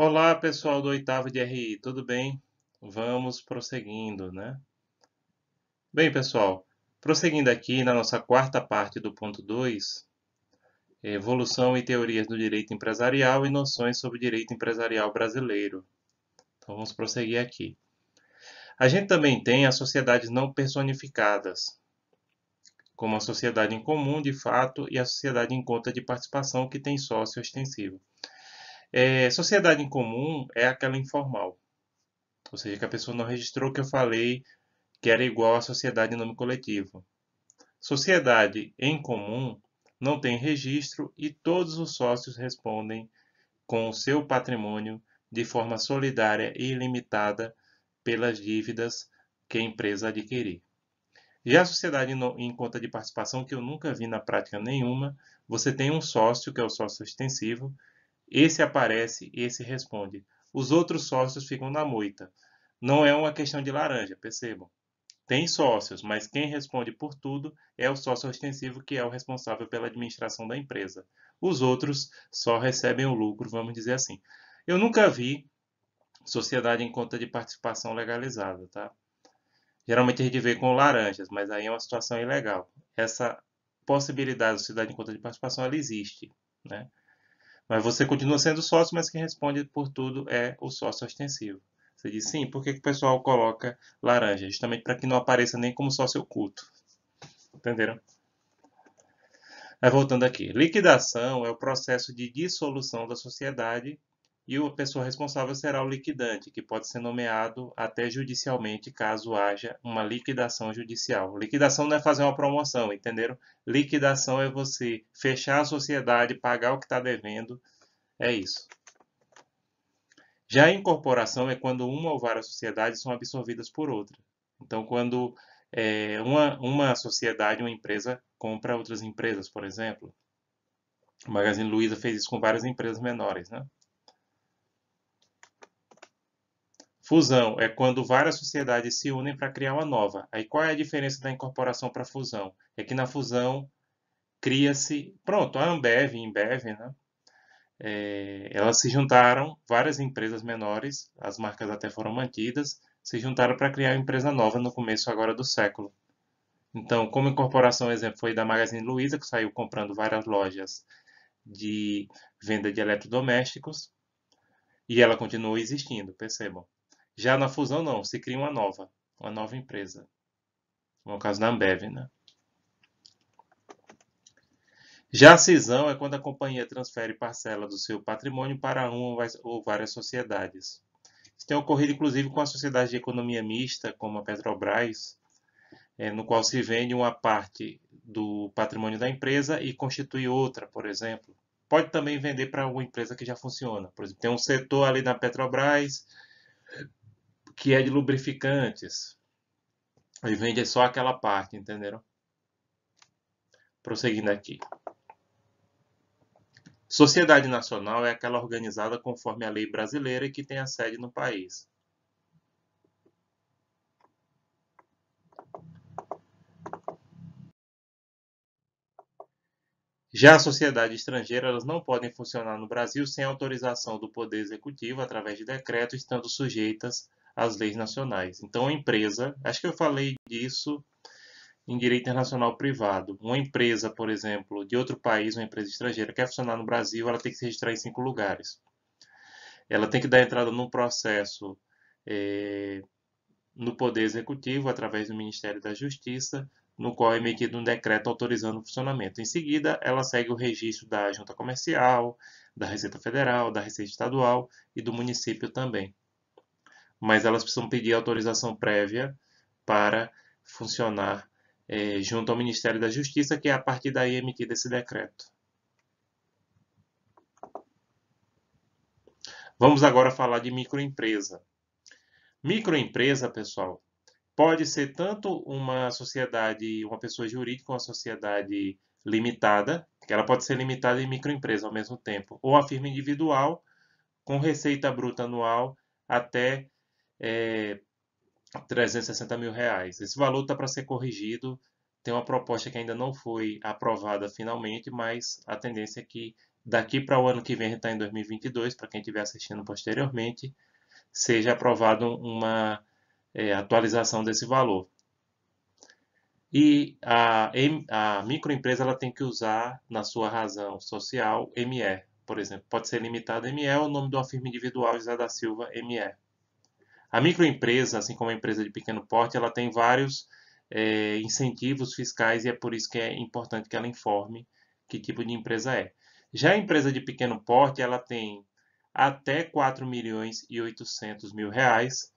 Olá, pessoal do oitavo de RI, tudo bem? Vamos prosseguindo, né? Bem, pessoal, prosseguindo aqui na nossa quarta parte do ponto 2, evolução e teorias do direito empresarial e noções sobre direito empresarial brasileiro. Então, vamos prosseguir aqui. A gente também tem as sociedades não personificadas, como a sociedade em comum, de fato, e a sociedade em conta de participação, que tem sócio extensivo. É, sociedade em comum é aquela informal, ou seja, que a pessoa não registrou que eu falei que era igual à sociedade em nome coletivo. Sociedade em comum não tem registro e todos os sócios respondem com o seu patrimônio de forma solidária e ilimitada pelas dívidas que a empresa adquirir. Já a sociedade em conta de participação, que eu nunca vi na prática nenhuma, você tem um sócio, que é o sócio extensivo, esse aparece, esse responde. Os outros sócios ficam na moita. Não é uma questão de laranja, percebam. Tem sócios, mas quem responde por tudo é o sócio ostensivo, que é o responsável pela administração da empresa. Os outros só recebem o lucro, vamos dizer assim. Eu nunca vi sociedade em conta de participação legalizada, tá? Geralmente a gente vê com laranjas, mas aí é uma situação ilegal. Essa possibilidade de sociedade em conta de participação, ela existe, né? Mas você continua sendo sócio, mas quem responde por tudo é o sócio ostensivo. Você diz sim, por que, que o pessoal coloca laranja? Justamente para que não apareça nem como sócio oculto. Entenderam? Mas voltando aqui, liquidação é o processo de dissolução da sociedade e a pessoa responsável será o liquidante, que pode ser nomeado até judicialmente caso haja uma liquidação judicial. Liquidação não é fazer uma promoção, entenderam? Liquidação é você fechar a sociedade, pagar o que está devendo, é isso. Já a incorporação é quando uma ou várias sociedades são absorvidas por outra. Então, quando é, uma, uma sociedade, uma empresa, compra outras empresas, por exemplo. O Magazine Luiza fez isso com várias empresas menores, né? Fusão é quando várias sociedades se unem para criar uma nova. Aí qual é a diferença da incorporação para fusão? É que na fusão cria-se. Pronto, a Ambev e Embev, né? É, elas se juntaram, várias empresas menores, as marcas até foram mantidas, se juntaram para criar uma empresa nova no começo agora do século. Então, como incorporação, exemplo, foi da Magazine Luiza, que saiu comprando várias lojas de venda de eletrodomésticos, e ela continua existindo, percebam. Já na fusão, não, se cria uma nova, uma nova empresa. No é caso da Ambev, né? Já a cisão é quando a companhia transfere parcela do seu patrimônio para uma ou várias sociedades. Isso tem ocorrido inclusive com a sociedade de economia mista, como a Petrobras, é, no qual se vende uma parte do patrimônio da empresa e constitui outra, por exemplo. Pode também vender para alguma empresa que já funciona. Por exemplo, tem um setor ali na Petrobras que é de lubrificantes. Ele vende só aquela parte, entenderam? Prosseguindo aqui. Sociedade Nacional é aquela organizada conforme a lei brasileira e que tem a sede no país. Já a sociedade estrangeira, elas não podem funcionar no Brasil sem autorização do Poder Executivo através de decreto, estando sujeitas as leis nacionais. Então, a empresa, acho que eu falei disso em direito internacional privado. Uma empresa, por exemplo, de outro país, uma empresa estrangeira, quer funcionar no Brasil, ela tem que se registrar em cinco lugares. Ela tem que dar entrada num processo é, no Poder Executivo, através do Ministério da Justiça, no qual é emitido um decreto autorizando o funcionamento. Em seguida, ela segue o registro da Junta Comercial, da Receita Federal, da Receita Estadual e do município também mas elas precisam pedir autorização prévia para funcionar é, junto ao Ministério da Justiça, que é a partir daí é emitido esse decreto. Vamos agora falar de microempresa. Microempresa, pessoal, pode ser tanto uma sociedade, uma pessoa jurídica, uma sociedade limitada, que ela pode ser limitada em microempresa ao mesmo tempo, ou a firma individual com receita bruta anual até é, 360 mil reais. Esse valor está para ser corrigido. Tem uma proposta que ainda não foi aprovada finalmente, mas a tendência é que daqui para o ano que vem, está em 2022, para quem estiver assistindo posteriormente, seja aprovada uma é, atualização desse valor. E a, a microempresa ela tem que usar na sua razão social ME, por exemplo. Pode ser limitada ME ou o nome de uma firma individual, José da Silva ME. A microempresa, assim como a empresa de pequeno porte, ela tem vários é, incentivos fiscais e é por isso que é importante que ela informe que tipo de empresa é. Já a empresa de pequeno porte, ela tem até 4 milhões e 800 mil reais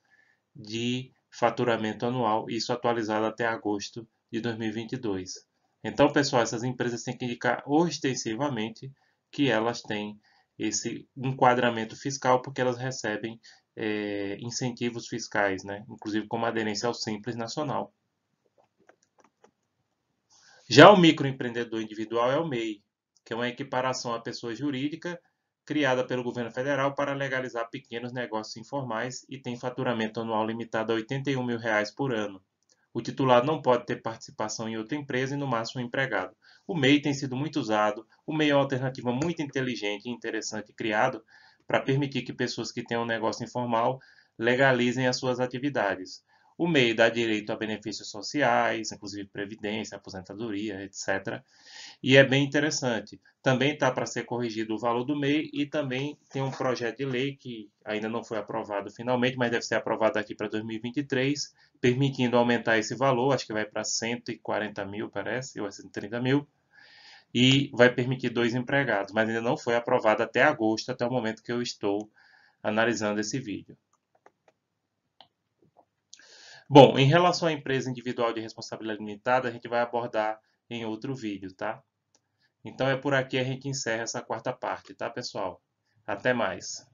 de faturamento anual, isso atualizado até agosto de 2022. Então, pessoal, essas empresas têm que indicar ostensivamente que elas têm esse enquadramento fiscal porque elas recebem é, incentivos fiscais, né? inclusive como aderência ao Simples Nacional. Já o microempreendedor individual é o MEI, que é uma equiparação à pessoa jurídica criada pelo governo federal para legalizar pequenos negócios informais e tem faturamento anual limitado a R$ 81 mil reais por ano. O titular não pode ter participação em outra empresa e, no máximo, um empregado. O MEI tem sido muito usado, o MEI é uma alternativa muito inteligente e interessante criado para permitir que pessoas que têm um negócio informal legalizem as suas atividades. O MEI dá direito a benefícios sociais, inclusive previdência, aposentadoria, etc. E é bem interessante. Também está para ser corrigido o valor do MEI e também tem um projeto de lei que ainda não foi aprovado finalmente, mas deve ser aprovado aqui para 2023, permitindo aumentar esse valor, acho que vai para 140 mil, parece, ou 130 é mil e vai permitir dois empregados, mas ainda não foi aprovado até agosto, até o momento que eu estou analisando esse vídeo. Bom, em relação à empresa individual de responsabilidade limitada, a gente vai abordar em outro vídeo, tá? Então é por aqui a gente encerra essa quarta parte, tá, pessoal? Até mais!